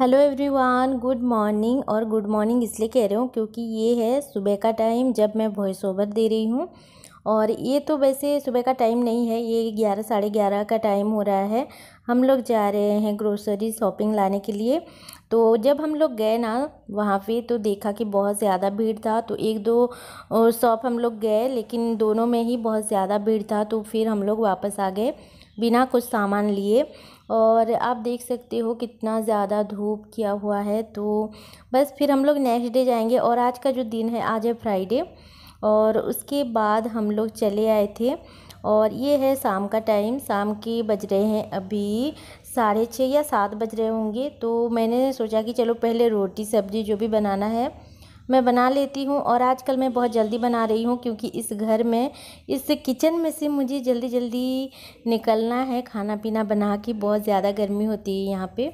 hello everyone good morning और good morning इसलिए कह रहे हूँ क्योंकि ये है सुबह का टाइम जब मैं वॉइस ओवर दे रही हूँ और ये तो वैसे सुबह का टाइम नहीं है ये ग्यारह साढ़े ग्यारह का टाइम हो रहा है हम लोग जा रहे हैं ग्रोसरी शॉपिंग लाने के लिए तो जब हम लोग गए ना वहाँ पे तो देखा कि बहुत ज़्यादा भीड़ था तो एक दो शॉप हम लोग गए लेकिन दोनों में ही बहुत ज़्यादा भीड़ था तो फिर हम लोग वापस आ गए बिना कुछ सामान लिए और आप देख सकते हो कितना ज़्यादा धूप किया हुआ है तो बस फिर हम लोग नेक्स्ट डे जाएंगे और आज का जो दिन है आज है फ्राइडे और उसके बाद हम लोग चले आए थे और ये है शाम का टाइम शाम के बज रहे हैं अभी साढ़े छः या सात बज रहे होंगे तो मैंने सोचा कि चलो पहले रोटी सब्ज़ी जो भी बनाना है मैं बना लेती हूँ और आजकल मैं बहुत जल्दी बना रही हूँ क्योंकि इस घर में इस किचन में से मुझे जल्दी जल्दी निकलना है खाना पीना बना के बहुत ज़्यादा गर्मी होती है यहाँ पे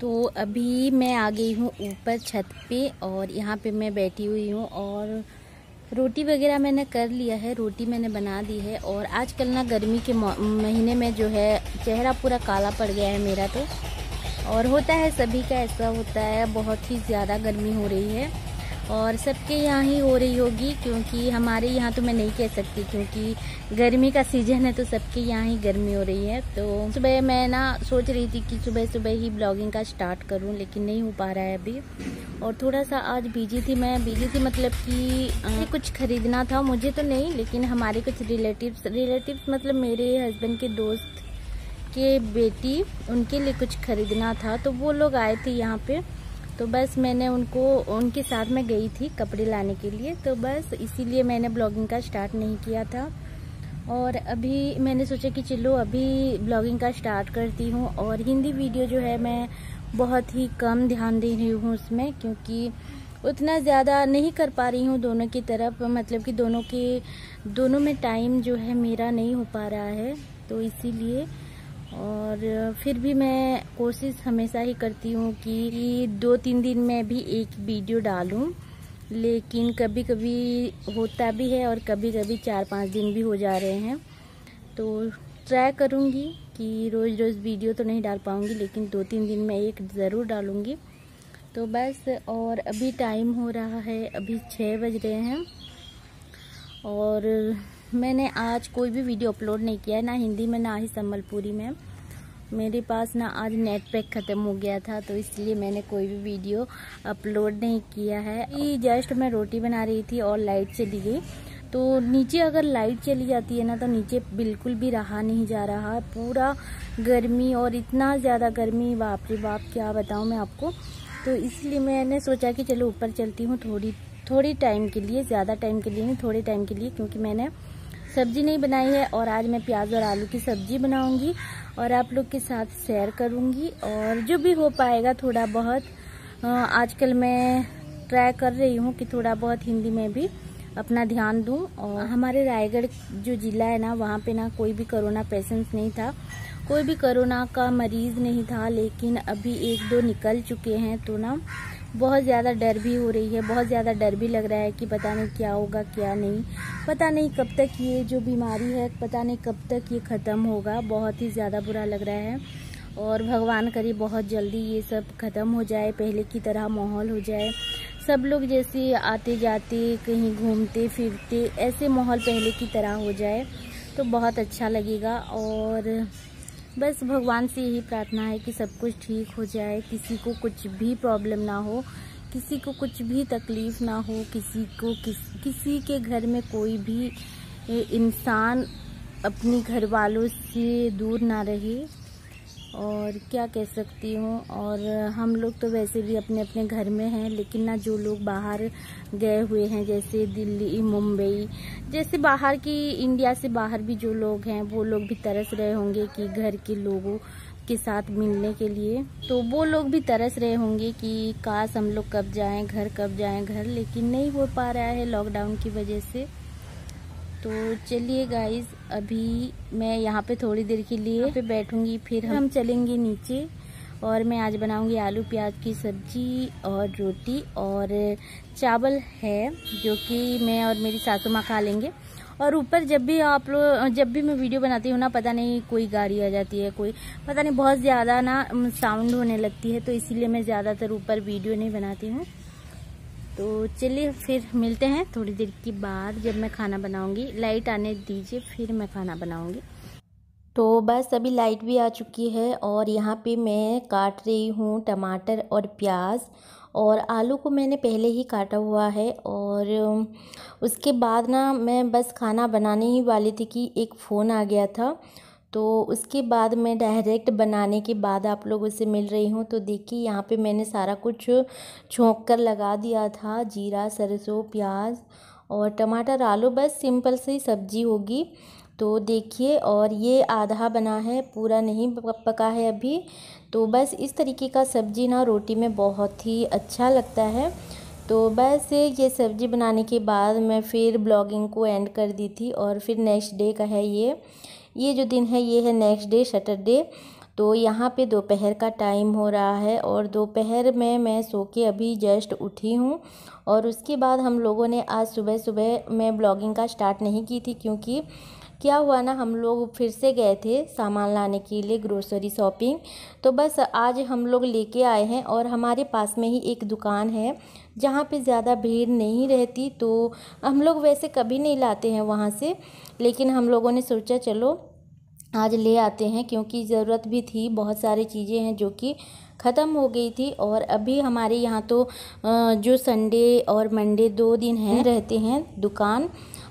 तो अभी मैं आ गई हूँ ऊपर छत पे और यहाँ पे मैं बैठी हुई हूँ और रोटी वगैरह मैंने कर लिया है रोटी मैंने बना दी है और आजकल ना गर्मी के महीने में जो है चेहरा पूरा काला पड़ गया है मेरा तो और होता है सभी का ऐसा होता है बहुत ही ज़्यादा गर्मी हो रही है और सबके यहाँ ही हो रही होगी क्योंकि हमारे यहाँ तो मैं नहीं कह सकती क्योंकि गर्मी का सीजन है तो सबके यहाँ ही गर्मी हो रही है तो सुबह मैं ना सोच रही थी कि सुबह सुबह ही ब्लॉगिंग का स्टार्ट करूँ लेकिन नहीं हो पा रहा है अभी और थोड़ा सा आज बिजी थी मैं बिजी थी मतलब कि कुछ खरीदना था मुझे तो नहीं लेकिन हमारे कुछ रिलेटिव्स रिलेटिव मतलब मेरे हस्बैंड के दोस्त के बेटी उनके लिए कुछ खरीदना था तो वो लोग आए थे यहाँ पे तो बस मैंने उनको उनके साथ में गई थी कपड़े लाने के लिए तो बस इसीलिए मैंने ब्लॉगिंग का स्टार्ट नहीं किया था और अभी मैंने सोचा कि चलो अभी ब्लॉगिंग का स्टार्ट करती हूँ और हिंदी वीडियो जो है मैं बहुत ही कम ध्यान दे रही हूँ उसमें क्योंकि उतना ज़्यादा नहीं कर पा रही हूँ दोनों की तरफ मतलब कि दोनों के दोनों में टाइम जो है मेरा नहीं हो पा रहा है तो इसीलिए और फिर भी मैं कोशिश हमेशा ही करती हूँ कि दो तीन दिन में भी एक वीडियो डालूँ लेकिन कभी कभी होता भी है और कभी कभी चार पाँच दिन भी हो जा रहे हैं तो ट्राई करूँगी कि रोज़ रोज़ वीडियो तो नहीं डाल पाऊँगी लेकिन दो तीन दिन में एक ज़रूर डालूँगी तो बस और अभी टाइम हो रहा है अभी छः बज रहे हैं और मैंने आज कोई भी वीडियो अपलोड नहीं किया है ना हिंदी में ना ही संबलपुरी में मेरे पास ना आज नेट पैक ख़त्म हो गया था तो इसलिए मैंने कोई भी वीडियो अपलोड नहीं किया है ये जस्ट मैं रोटी बना रही थी और लाइट चली गई तो नीचे अगर लाइट चली जाती है ना तो नीचे बिल्कुल भी रहा नहीं जा रहा पूरा गर्मी और इतना ज़्यादा गर्मी बाप रे बाप क्या बताऊँ मैं आपको तो इसलिए मैंने सोचा कि चलो ऊपर चलती हूँ थोड़ी थोड़ी टाइम के लिए ज़्यादा टाइम के लिए नहीं थोड़े टाइम के लिए क्योंकि मैंने सब्जी नहीं बनाई है और आज मैं प्याज और आलू की सब्जी बनाऊंगी और आप लोग के साथ शेयर करूंगी और जो भी हो पाएगा थोड़ा बहुत आजकल मैं ट्राई कर रही हूँ कि थोड़ा बहुत हिंदी में भी अपना ध्यान दूँ और हमारे रायगढ़ जो ज़िला है ना वहाँ पे ना कोई भी कोरोना पेशेंट्स नहीं था कोई भी कोरोना का मरीज़ नहीं था लेकिन अभी एक दो निकल चुके हैं तो ना बहुत ज़्यादा डर भी हो रही है बहुत ज़्यादा डर भी लग रहा है कि पता नहीं क्या होगा क्या नहीं पता नहीं कब तक ये जो बीमारी है पता नहीं कब तक ये ख़त्म होगा बहुत ही ज़्यादा बुरा लग रहा है और भगवान करे बहुत जल्दी ये सब ख़त्म हो जाए पहले की तरह माहौल हो जाए सब लोग जैसे आते जाते कहीं घूमते फिरते ऐसे माहौल पहले की तरह हो जाए तो बहुत अच्छा लगेगा और बस भगवान से यही प्रार्थना है कि सब कुछ ठीक हो जाए किसी को कुछ भी प्रॉब्लम ना हो किसी को कुछ भी तकलीफ़ ना हो किसी को किस किसी के घर में कोई भी इंसान अपने घर वालों से दूर ना रहे और क्या कह सकती हूँ और हम लोग तो वैसे भी अपने अपने घर में हैं लेकिन ना जो लोग बाहर गए हुए हैं जैसे दिल्ली मुंबई जैसे बाहर की इंडिया से बाहर भी जो लोग हैं वो लोग भी तरस रहे होंगे कि घर के लोगों के साथ मिलने के लिए तो वो लोग भी तरस रहे होंगे कि काश हम लोग कब जाएं घर कब जाएं घर लेकिन नहीं हो पा रहा है लॉकडाउन की वजह से तो चलिए गाइज अभी मैं यहाँ पे थोड़ी देर के लिए पे बैठूंगी फिर हम चलेंगे नीचे और मैं आज बनाऊंगी आलू प्याज की सब्जी और रोटी और चावल है जो कि मैं और मेरी सासू माँ खा लेंगे और ऊपर जब भी आप लोग जब भी मैं वीडियो बनाती हूँ ना पता नहीं कोई गाड़ी आ जाती है कोई पता नहीं बहुत ज़्यादा ना साउंड होने लगती है तो इसीलिए मैं ज़्यादातर ऊपर वीडियो नहीं बनाती हूँ तो चलिए फिर मिलते हैं थोड़ी देर के बाद जब मैं खाना बनाऊंगी लाइट आने दीजिए फिर मैं खाना बनाऊंगी तो बस अभी लाइट भी आ चुकी है और यहाँ पे मैं काट रही हूँ टमाटर और प्याज और आलू को मैंने पहले ही काटा हुआ है और उसके बाद ना मैं बस खाना बनाने ही वाली थी कि एक फ़ोन आ गया था तो उसके बाद मैं डायरेक्ट बनाने के बाद आप लोगों से मिल रही हूँ तो देखिए यहाँ पे मैंने सारा कुछ छोंक कर लगा दिया था जीरा सरसों प्याज और टमाटर आलू बस सिंपल सी सब्जी होगी तो देखिए और ये आधा बना है पूरा नहीं पका है अभी तो बस इस तरीके का सब्जी ना रोटी में बहुत ही अच्छा लगता है तो बस ये सब्ज़ी बनाने के बाद मैं फिर ब्लॉगिंग को एंड कर दी थी और फिर नेक्स्ट डे का है ये ये जो दिन है ये है नेक्स्ट डे सैटरडे तो यहाँ पे दोपहर का टाइम हो रहा है और दोपहर में मैं सो के अभी जस्ट उठी हूँ और उसके बाद हम लोगों ने आज सुबह सुबह मैं ब्लॉगिंग का स्टार्ट नहीं की थी क्योंकि क्या हुआ ना हम लोग फिर से गए थे सामान लाने के लिए ग्रोसरी शॉपिंग तो बस आज हम लोग लेके आए हैं और हमारे पास में ही एक दुकान है जहाँ पे ज़्यादा भीड़ नहीं रहती तो हम लोग वैसे कभी नहीं लाते हैं वहाँ से लेकिन हम लोगों ने सोचा चलो आज ले आते हैं क्योंकि ज़रूरत भी थी बहुत सारी चीज़ें हैं जो कि ख़त्म हो गई थी और अभी हमारे यहाँ तो जो संडे और मंडे दो दिन हैं रहते हैं दुकान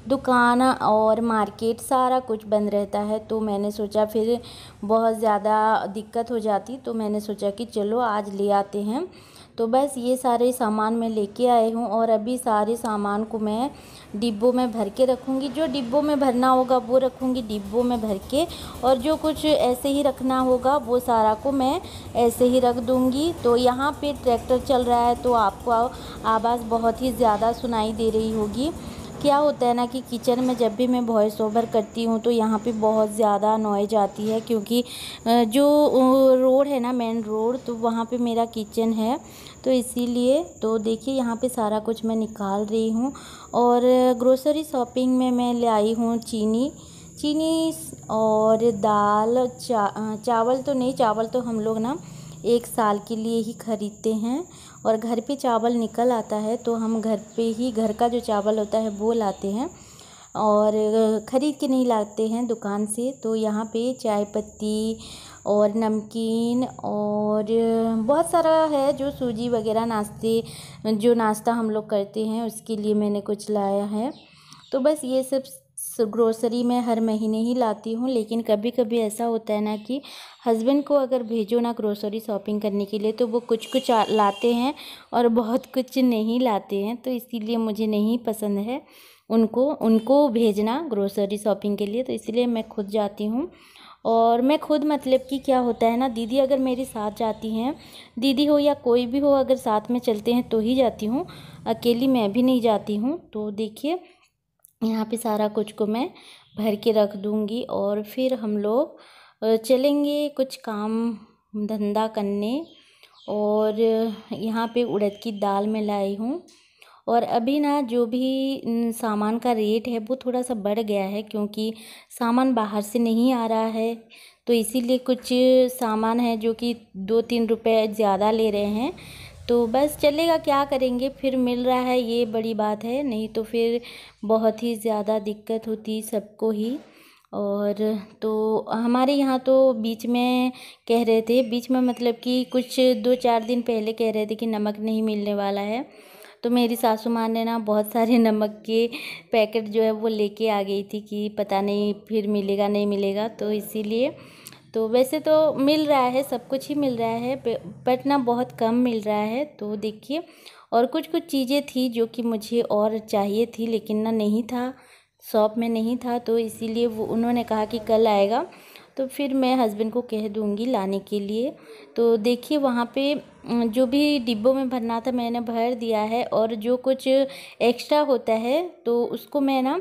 दुकान और मार्केट सारा कुछ बंद रहता है तो मैंने सोचा फिर बहुत ज़्यादा दिक्कत हो जाती तो मैंने सोचा कि चलो आज ले आते हैं तो बस ये सारे सामान मैं लेके आए हूँ और अभी सारे सामान को मैं डिब्बों में भर के रखूँगी जो डिब्बों में भरना होगा वो रखूँगी डिब्बों में भर के और जो कुछ ऐसे ही रखना होगा वो सारा को मैं ऐसे ही रख दूँगी तो यहाँ पे ट्रैक्टर चल रहा है तो आपको आवाज़ बहुत ही ज़्यादा सुनाई दे रही होगी क्या होता है ना कि किचन में जब भी मैं वॉइस ओवर करती हूँ तो यहाँ पे बहुत ज़्यादा नॉइज आती है क्योंकि जो रोड है ना मेन रोड तो वहाँ पे मेरा किचन है तो इसीलिए तो देखिए यहाँ पे सारा कुछ मैं निकाल रही हूँ और ग्रोसरी शॉपिंग में मैं ले आई हूँ चीनी चीनी और दाल चा, चावल तो नहीं चावल तो हम लोग ना एक साल के लिए ही खरीदते हैं और घर पे चावल निकल आता है तो हम घर पे ही घर का जो चावल होता है वो लाते हैं और ख़रीद के नहीं लाते हैं दुकान से तो यहाँ पे चाय पत्ती और नमकीन और बहुत सारा है जो सूजी वगैरह नाश्ते जो नाश्ता हम लोग करते हैं उसके लिए मैंने कुछ लाया है तो बस ये सब ग्रोसरी मैं हर महीने ही लाती हूँ लेकिन कभी कभी ऐसा होता है ना कि हस्बैंड को अगर भेजो ना ग्रोसरी शॉपिंग करने के लिए तो वो कुछ कुछ लाते हैं और बहुत कुछ नहीं लाते हैं तो इसीलिए मुझे नहीं पसंद है उनको उनको भेजना ग्रोसरी शॉपिंग के लिए तो इसलिए मैं खुद जाती हूँ और मैं खुद मतलब कि क्या होता है ना दीदी अगर मेरे साथ जाती हैं दीदी हो या कोई भी हो अगर साथ में चलते हैं तो ही जाती हूँ अकेली मैं भी नहीं जाती हूँ तो देखिए यहाँ पे सारा कुछ को मैं भर के रख दूँगी और फिर हम लोग चलेंगे कुछ काम धंधा करने और यहाँ पे उड़द की दाल मैं लाई हूँ और अभी ना जो भी सामान का रेट है वो थोड़ा सा बढ़ गया है क्योंकि सामान बाहर से नहीं आ रहा है तो इसीलिए कुछ सामान है जो कि दो तीन रुपए ज़्यादा ले रहे हैं तो बस चलेगा क्या करेंगे फिर मिल रहा है ये बड़ी बात है नहीं तो फिर बहुत ही ज़्यादा दिक्कत होती सबको ही और तो हमारे यहाँ तो बीच में कह रहे थे बीच में मतलब कि कुछ दो चार दिन पहले कह रहे थे कि नमक नहीं मिलने वाला है तो मेरी सासू माँ ने ना बहुत सारे नमक के पैकेट जो है वो लेके आ गई थी कि पता नहीं फिर मिलेगा नहीं मिलेगा तो इसीलिए तो वैसे तो मिल रहा है सब कुछ ही मिल रहा है बट ना बहुत कम मिल रहा है तो देखिए और कुछ कुछ चीज़ें थी जो कि मुझे और चाहिए थी लेकिन ना नहीं था शॉप में नहीं था तो इसीलिए वो उन्होंने कहा कि कल आएगा तो फिर मैं हस्बैंड को कह दूँगी लाने के लिए तो देखिए वहाँ पे जो भी डिब्बों में भरना था मैंने भर दिया है और जो कुछ एक्स्ट्रा होता है तो उसको मैं ना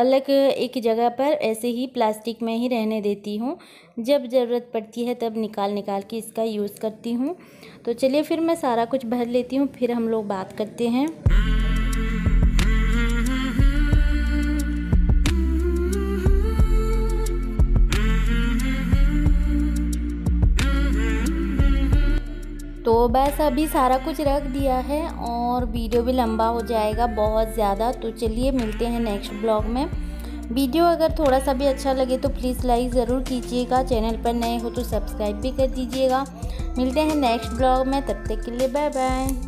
अलग एक जगह पर ऐसे ही प्लास्टिक में ही रहने देती हूँ जब ज़रूरत पड़ती है तब निकाल निकाल के इसका यूज़ करती हूँ तो चलिए फिर मैं सारा कुछ भर लेती हूँ फिर हम लोग बात करते हैं तो बस अभी सारा कुछ रख दिया है और वीडियो भी लंबा हो जाएगा बहुत ज़्यादा तो चलिए मिलते हैं नेक्स्ट ब्लॉग में वीडियो अगर थोड़ा सा भी अच्छा लगे तो प्लीज़ लाइक ज़रूर कीजिएगा चैनल पर नए हो तो सब्सक्राइब भी कर दीजिएगा मिलते हैं नेक्स्ट ब्लॉग में तब तक के लिए बाय बाय